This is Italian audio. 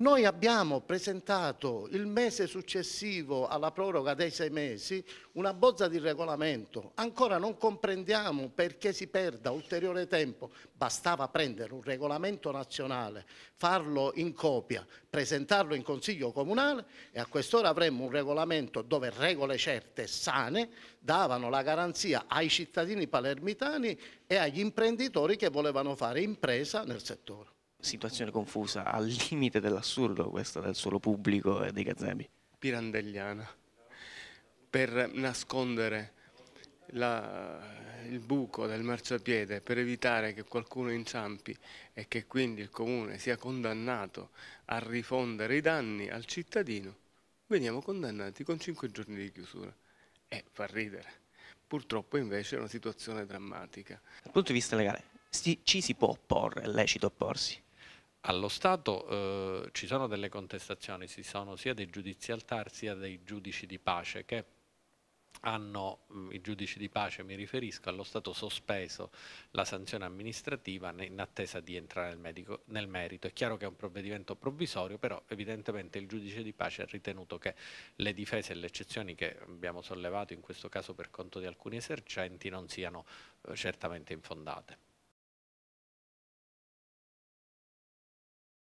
Noi abbiamo presentato il mese successivo alla proroga dei sei mesi una bozza di regolamento. Ancora non comprendiamo perché si perda ulteriore tempo. Bastava prendere un regolamento nazionale, farlo in copia, presentarlo in Consiglio Comunale e a quest'ora avremmo un regolamento dove regole certe e sane davano la garanzia ai cittadini palermitani e agli imprenditori che volevano fare impresa nel settore situazione confusa, al limite dell'assurdo questa del suolo pubblico e dei gazebi. Pirandelliana, per nascondere la, il buco del marciapiede, per evitare che qualcuno inciampi e che quindi il comune sia condannato a rifondere i danni al cittadino, veniamo condannati con 5 giorni di chiusura. E fa ridere. Purtroppo invece è una situazione drammatica. Dal punto di vista legale, ci si può opporre, è lecito opporsi? Allo Stato eh, ci sono delle contestazioni, ci sono sia dei giudizi al TAR sia dei giudici di pace che hanno, mm, i giudici di pace mi riferisco, allo Stato sospeso la sanzione amministrativa in attesa di entrare nel, medico, nel, merito. È chiaro che è un provvedimento provvisorio, però evidentemente il giudice di pace ha ritenuto che le difese e le eccezioni che abbiamo sollevato in questo caso per conto di alcuni esercenti non siano eh, certamente infondate.